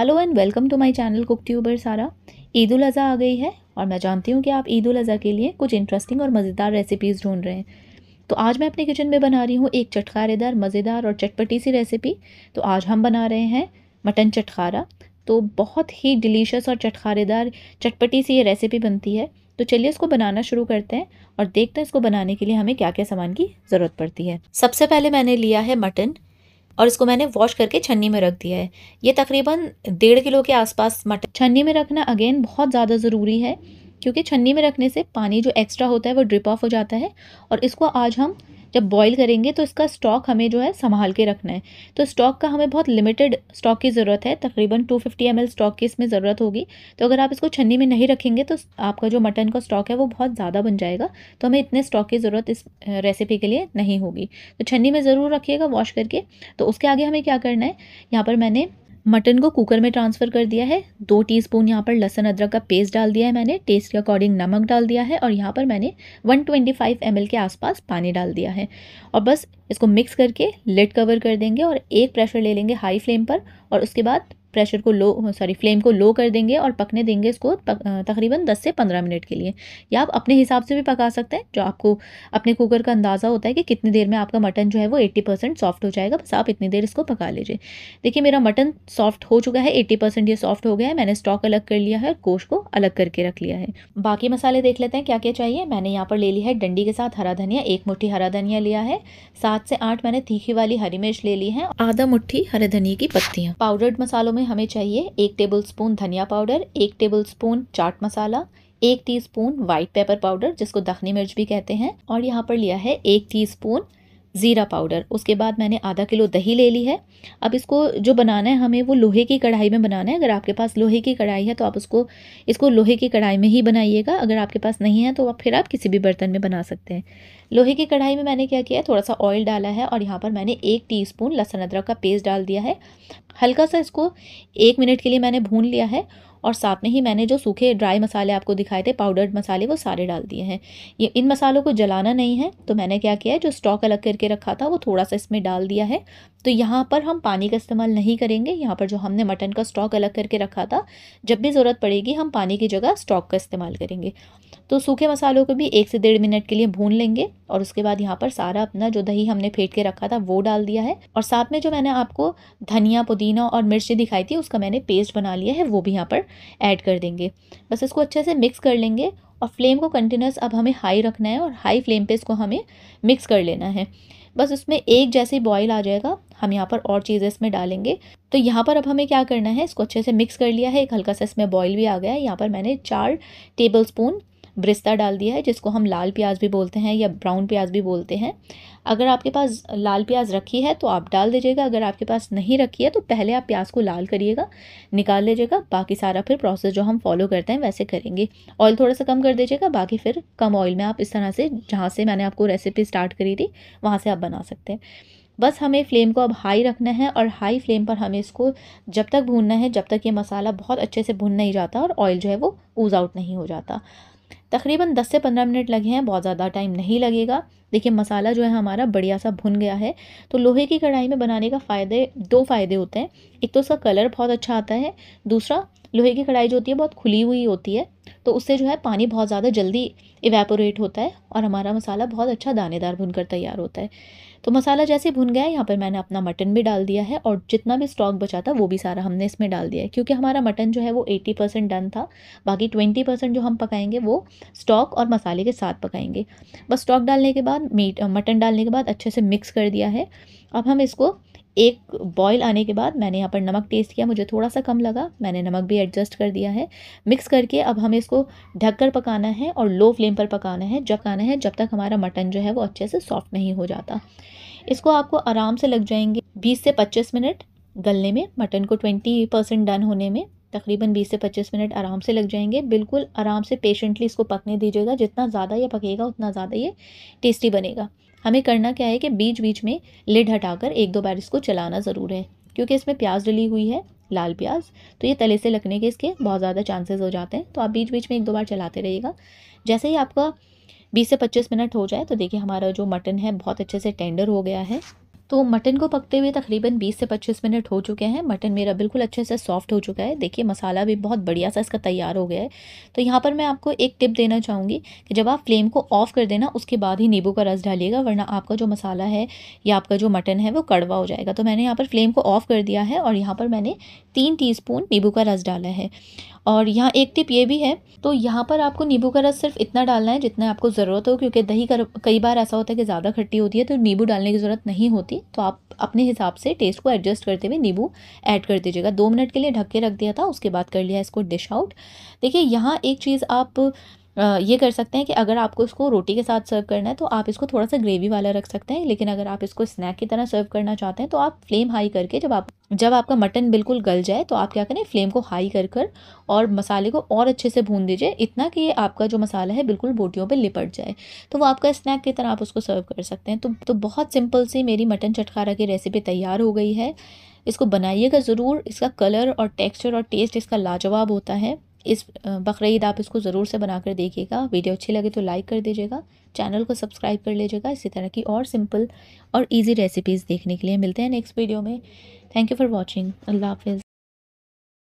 hello and welcome to my channel cook tuber Sara Eid उल अज़ा आ गई है और मैं जानती हूँ कि आप ईद उल अज़ा के लिए कुछ इंटरेस्टिंग और मज़ेदार रेसिपीज़ ढूंढ रहे हैं तो आज मैं अपने किचन में बना रही हूँ एक चटखारेदार मज़ेदार और चटपटी सी रेसिपी तो आज हम बना रहे हैं मटन चटकारा तो बहुत ही डिलीशियस और चटकारेदार चटपटी सी ये रेसिपी बनती है तो चलिए इसको बनाना शुरू करते हैं और देखते हैं इसको बनाने के लिए हमें क्या क्या सामान की ज़रूरत पड़ती है सबसे पहले मैंने लिया है मटन और इसको मैंने वॉश करके छन्नी में रख दिया है ये तकरीबन डेढ़ किलो के आसपास मटर छन्नी में रखना अगेन बहुत ज़्यादा ज़रूरी है क्योंकि छन्नी में रखने से पानी जो एक्स्ट्रा होता है वो ड्रिप ऑफ हो जाता है और इसको आज हम जब बॉईल करेंगे तो इसका स्टॉक हमें जो है संभाल के रखना है तो स्टॉक का हमें बहुत लिमिटेड स्टॉक की ज़रूरत है तकरीबन 250 फिफ्टी स्टॉक की इसमें ज़रूरत होगी तो अगर आप इसको छन्नी में नहीं रखेंगे तो आपका जो मटन का स्टॉक है वो बहुत ज़्यादा बन जाएगा तो हमें इतने स्टॉक की ज़रूरत इस रेसिपी के लिए नहीं होगी तो छन्नी में ज़रूर रखिएगा वॉश करके तो उसके आगे हमें क्या करना है यहाँ पर मैंने मटन को कुकर में ट्रांसफ़र कर दिया है दो टीस्पून यहाँ पर लहसन अदरक का पेस्ट डाल दिया है मैंने टेस्ट के अकॉर्डिंग नमक डाल दिया है और यहाँ पर मैंने 125 ट्वेंटी के आसपास पानी डाल दिया है और बस इसको मिक्स करके लेट कवर कर देंगे और एक प्रेशर ले लेंगे हाई फ्लेम पर और उसके बाद प्रेशर को लो सॉरी फ्लेम को लो कर देंगे और पकने देंगे इसको तकरीबन 10 से 15 मिनट के लिए या आप अपने हिसाब से भी पका सकते हैं जो आपको अपने कुकर का अंदाज़ा होता है कि कितनी देर में आपका मटन जो है वो 80 परसेंट सॉफ्ट हो जाएगा बस आप इतनी देर इसको पका लीजिए देखिए मेरा मटन सॉफ्ट हो चुका है एट्टी परसेंट ये सॉफ्ट हो गया है मैंने स्टॉक अलग कर लिया है गोश्त को अलग करके रख लिया है बाकी मसाले देख लेते हैं क्या क्या चाहिए मैंने यहाँ पर ले ली है डंडी के साथ हरा धनिया एक मुठ्ठी हरा धनिया लिया है सात से आठ मैंने तीखी वाली हरी मिर्च ले ली है आधा मुठ्ठी हरे धनिया की पत्तियाँ पाउडर्ड मसालों में में हमें चाहिए एक टेबलस्पून धनिया पाउडर एक टेबलस्पून चाट मसाला एक टीस्पून व्हाइट पेपर पाउडर जिसको दखनी मिर्च भी कहते हैं और यहाँ पर लिया है एक टीस्पून ज़ीरा पाउडर उसके बाद मैंने आधा किलो दही ले ली है अब इसको जो बनाना है हमें वो लोहे की कढ़ाई में बनाना है अगर आपके पास लोहे की कढ़ाई है तो आप उसको इसको लोहे की कढ़ाई में ही बनाइएगा अगर आपके पास नहीं है तो आप फिर आप किसी भी बर्तन में बना सकते हैं लोहे की कढ़ाई में मैंने क्या किया थोड़ा सा ऑयल डाला है और यहाँ पर मैंने एक टी लहसुन अदरक का पेस्ट डाल दिया है हल्का सा इसको एक मिनट के लिए मैंने भून लिया है और साथ में ही मैंने जो सूखे ड्राई मसाले आपको दिखाए थे पाउडर्ड मसाले वो सारे डाल दिए हैं ये इन मसालों को जलाना नहीं है तो मैंने क्या किया है जो स्टॉक अलग करके रखा था वो थोड़ा सा इसमें डाल दिया है तो यहाँ पर हम पानी का इस्तेमाल नहीं करेंगे यहाँ पर जो हमने मटन का स्टॉक अलग करके रखा था जब भी ज़रूरत पड़ेगी हम पानी की जगह स्टॉक का इस्तेमाल करेंगे तो सूखे मसालों को भी एक से डेढ़ मिनट के लिए भून लेंगे और उसके बाद यहाँ पर सारा अपना जो दही हमने फेंट के रखा था वो डाल दिया है और साथ में जो मैंने आपको धनिया पुदीना और मिर्ची दिखाई थी उसका मैंने पेस्ट बना लिया है वो भी यहाँ पर ऐड कर देंगे बस इसको अच्छे से मिक्स कर लेंगे और फ्लेम को कंटिन्यूस अब हमें हाई रखना है और हाई फ्लेम पर इसको हमें मिक्स कर लेना है बस उसमें एक जैसे ही बॉयल आ जाएगा हम यहाँ पर और चीज़ें इसमें डालेंगे तो यहाँ पर अब हमें क्या करना है इसको अच्छे से मिक्स कर लिया है एक हल्का सा इसमें बॉईल भी आ गया है यहाँ पर मैंने चार टेबल स्पून ब्रिस्ता डाल दिया है जिसको हम लाल प्याज भी बोलते हैं या ब्राउन प्याज भी बोलते हैं अगर आपके पास लाल प्याज रखी है तो आप डाल दीजिएगा अगर आपके पास नहीं रखी है तो पहले आप प्याज को लाल करिएगा निकाल लीजिएगा बाकी सारा फिर प्रोसेस जो हम फॉलो करते हैं वैसे करेंगे ऑयल थोड़ा सा कम कर दीजिएगा बाकी फिर कम ऑयल में आप इस तरह से जहाँ से मैंने आपको रेसिपी स्टार्ट करी थी वहाँ से आप बना सकते हैं बस हमें फ्लेम को अब हाई रखना है और हाई फ्लेम पर हमें इसको जब तक भूनना है जब तक ये मसाला बहुत अच्छे से भुन नहीं जाता और ऑयल जो है वो ऊज आउट नहीं हो जाता तकरीबन 10 से 15 मिनट लगे हैं बहुत ज़्यादा टाइम नहीं लगेगा देखिए मसाला जो है हमारा बढ़िया सा भुन गया है तो लोहे की कढ़ाई में बनाने का फ़ायदे दो फ़ायदे होते हैं एक तो उसका कलर बहुत अच्छा आता है दूसरा लोहे की कढ़ाई जो होती है बहुत खुली हुई होती है तो उससे जो है पानी बहुत ज़्यादा जल्दी इवेपोरेट होता है और हमारा मसाला बहुत अच्छा दानेदार भुनकर तैयार होता है तो मसाला जैसे भुन गया यहाँ पर मैंने अपना मटन भी डाल दिया है और जितना भी स्टॉक बचा था वो भी सारा हमने इसमें डाल दिया है क्योंकि हमारा मटन जो है वो 80 परसेंट डन था बाकी 20 परसेंट जो हम पकाएंगे वो स्टॉक और मसाले के साथ पकाएंगे बस स्टॉक डालने के बाद मीट मटन डालने के बाद अच्छे से मिक्स कर दिया है अब हम इसको एक बॉईल आने के बाद मैंने यहाँ पर नमक टेस्ट किया मुझे थोड़ा सा कम लगा मैंने नमक भी एडजस्ट कर दिया है मिक्स करके अब हमें इसको ढककर पकाना है और लो फ्लेम पर पकाना है जब पकाना है जब तक हमारा मटन जो है वो अच्छे से सॉफ्ट नहीं हो जाता इसको आपको आराम से लग जाएंगे बीस से पच्चीस मिनट गलने में मटन को ट्वेंटी परसेंट डन होने में तकरीबन 20 से 25 मिनट आराम से लग जाएंगे बिल्कुल आराम से पेशेंटली इसको पकने दीजिएगा जितना ज़्यादा ये पकेगा उतना ज़्यादा ये टेस्टी बनेगा हमें करना क्या है कि बीच बीच में लिड हटाकर एक दो बार इसको चलाना ज़रूर है क्योंकि इसमें प्याज डली हुई है लाल प्याज तो ये तले से लगने के इसके बहुत ज़्यादा चांसेस हो जाते हैं तो आप बीच बीच में एक दो बार चलाते रहिएगा जैसे ही आपका बीस से पच्चीस मिनट हो जाए तो देखिए हमारा जो मटन है बहुत अच्छे से टेंडर हो गया है तो मटन को पकते हुए तकरीबन 20 से 25 मिनट हो चुके हैं मटन मेरा बिल्कुल अच्छे से सॉफ्ट हो चुका है देखिए मसाला भी बहुत बढ़िया सा इसका तैयार हो गया है तो यहाँ पर मैं आपको एक टिप देना चाहूँगी कि जब आप फ्लेम को ऑफ़ कर देना उसके बाद ही नींबू का रस डालिएगा वरना आपका जो मसाला है या आपका जो मटन है वो कड़वा हो जाएगा तो मैंने यहाँ पर फ्लेम को ऑफ़ कर दिया है और यहाँ पर मैंने तीन टी नींबू का रस डाला है और यहाँ एक टिप ये भी है तो यहाँ पर आपको नींबू का रस सिर्फ इतना डालना है जितना आपको ज़रूरत हो क्योंकि दही कर कई बार ऐसा होता है कि ज़्यादा खट्टी होती है तो नींबू डालने की ज़रूरत नहीं होती तो आप अपने हिसाब से टेस्ट को एडजस्ट करते हुए नींबू ऐड कर दीजिएगा दो मिनट के लिए ढक के रख दिया था उसके बाद कर लिया इसको डिश आउट देखिए यहाँ एक चीज़ आप ये कर सकते हैं कि अगर आपको इसको रोटी के साथ सर्व करना है तो आप इसको थोड़ा सा ग्रेवी वाला रख सकते हैं लेकिन अगर आप इसको स्नैक की तरह सर्व करना चाहते हैं तो आप फ्लेम हाई करके जब आप जब आपका मटन बिल्कुल गल जाए तो आप क्या करें फ्लेम को हाई कर कर और मसाले को और अच्छे से भून दीजिए इतना कि आपका जो मसाला है बिल्कुल बोटियों पर लिपट जाए तो वो आपका स्नैक की तरह आप उसको सर्व कर सकते हैं तो तो बहुत सिंपल सी मेरी मटन चटकारा की रेसिपी तैयार हो गई है इसको बनाइएगा ज़रूर इसका कलर और टेक्स्चर और टेस्ट इसका लाजवाब होता है इस बकर आप इसको ज़रूर से बना कर देखिएगा वीडियो अच्छी लगे तो लाइक कर दीजिएगा चैनल को सब्सक्राइब कर लीजिएगा इसी तरह की और सिंपल और इजी रेसिपीज़ देखने के लिए मिलते हैं नेक्स्ट वीडियो में थैंक यू फॉर वॉचिंग अल्लाह हाफिज़